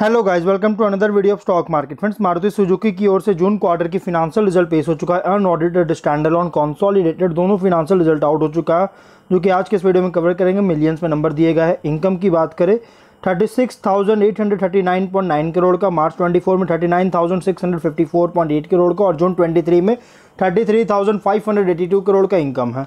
hello guys welcome to another video of stock market friends Maruti Suzuki की ओर से June quarter की फिनांशियल रिजल्ट पेश हो चुका है अनऑडिटेड स्टैंडर्ड ऑन कॉन्सॉलिडेटेड दोनों फिनांशियल रिजल्ट आउट हो चुका है जो कि आज के इस वीडियो में कवर करेंगे मिलियंस में नंबर दिए गए हैं इनकम की बात करें थर्टी करोड़ का मार्च ट्वेंटी में थर्टी करोड़ का और जून ट्वेंटी में थर्टी करोड़ का इनकम है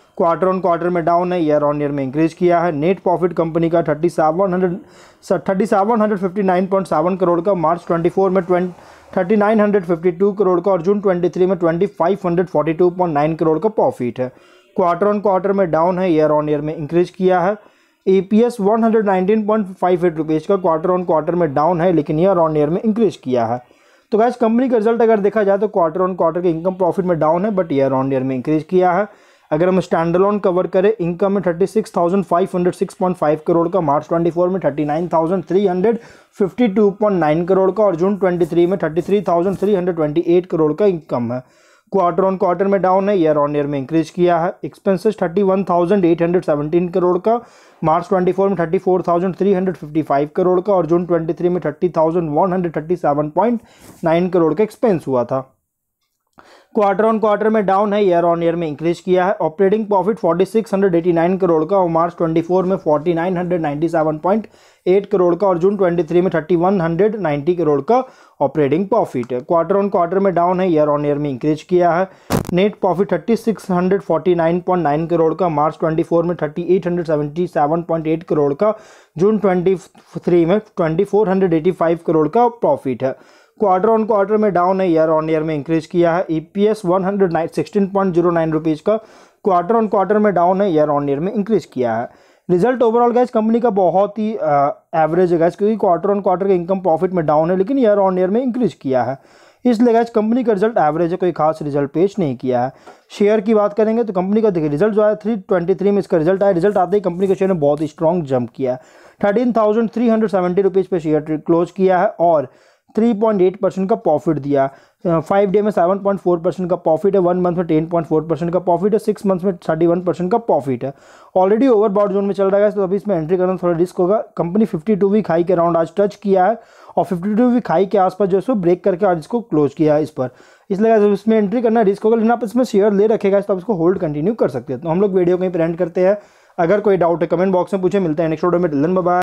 क्वार्टर ऑन क्वार्टर में डाउन है ईयर ऑन ईयर में इंक्रीज किया है नेट प्रॉफिट कंपनी का thirty seven hundred thirty seven hundred fifty nine point seven crore का मार्च ट्वेंटी फोर में twenty thirty nine hundred fifty two crore का और जून ट्वेंटी थ्री में twenty five hundred forty to point nine crore का profit है quarter on quarter में down है year on year में इंक्रीज किया है A P S one hundred nineteen point five eight rupees का क्वार्टर ऑन क्वार्टर में डाउन है लेकिन ईयर ऑन ईयर में इंक्रीज किया है तो गैस कंपनी का रिजल्ट अगर देखा जाए तो क्वार्टर ऑन क्वार्टर के इनकम प्रॉफिट में डाउन है बट ईयर ऑन ईयर में इंक्रीज किया है अगर हम स्टैंड लोन कवर करें इनकम में thirty six thousand five hundred six point five crore का मार्च ट्वेंटी फोर में thirty nine thousand three hundred fifty two point nine crore का और जून ट्वेंटी थ्री में thirty three thousand three hundred twenty eight crore का income है quarter on quarter में down है year on year में इंक्रीज किया है expenses thirty one thousand eight hundred seventeen crore का मार्च ट्वेंटी फोर में thirty four thousand three hundred fifty five crore का और जून ट्वेंटी थ्री में thirty thirty thousand one hundred seven point nine crore का expense हुआ था क्वार्टर ऑन क्वार्टर में down है ईयर ऑन ईयर में इंक्रीज किया है ऑपरेटिंग प्रॉफिट 4689 करोड़ का और मार्च 24 में 4997.8 करोड़ का और जून 23 में 3190 करोड़ का ऑपरेटिंग प्रॉफिट है क्वार्टर ऑन क्वार्टर में डाउन है ईयर ऑन ईयर में इंक्रीज किया है नेट प्रॉफिट 3649.9 करोड़ का मार्च 24 में 3877.8 करोड़ का जून 23 में 2485 करोड़ का प्रॉफिट है क्वार्टर ऑन क्वार्टर में डाउन है ईयर ऑन ईयर में इंक्रीज किया है E P S one hundred nine sixteen point zero nine rupees का क्वार्टर ऑन क्वार्टर में डाउन है ईयर ऑन ईयर में इंक्रीज किया है रिजल्ट ओवरऑल गैस कंपनी का बहुत ही एवरेज है गैस क्योंकि क्वार्टर ऑन क्वार्टर का इनकम प्रॉफिट में डाउन है लेकिन ईयर ऑन ईयर में इंक्रीज किया है इसलिए गैस कंपनी का रिजल्ट एवरेज है कोई खास रिजल्ट पेश नहीं किया है शेयर की बात करेंगे तो कंपनी का देखिए रिजल्ट जो आया थ्री ट्वेंटी थ्री में इसका रिजल्ट आया रिजल्ट आते ही कंपनी के शेयर ने बहुत ही स्ट्रॉन्ग जंप किया है thirteen thousand three hundred seventy rupees पर शेयर क्लोज किया है और थ्री पॉइंट एट परसेंट का प्रॉफिट दिया फाइव डे में सेवन पॉइंट फोर परसेंट का प्रॉफिट है वन मंथ में टेन पॉइंट फोर परसेंट का प्रॉफिट है सिक्स मंथ में थर्टी वन परसेंट का प्रॉफिट है ऑलरेडी ओवरबाउट जोन में चल रहा है तो अभी इसमें एंट्री करना थोड़ा रिस्क होगा company fifty two week high के अराउंड आज टच किया है और फिफ्टी टू वीक हाई के आसपास जो है सो ब्रेक करके आज इसको क्लोज किया है इस पर इसलिए जब इसमें एंट्री करना रिस्क होगा लेकिन आप इसमें शेयर ले रखेगा तो आप इसको होल्ड कंटिन्यू कर सकते हैं तो हम लोग वीडियो कहीं पर एंड करते हैं अगर कोई डाउट है कमेंट बॉक्स में पूछे मिलते हैं नेक्स्ट ऑर्डर में डिलन बाय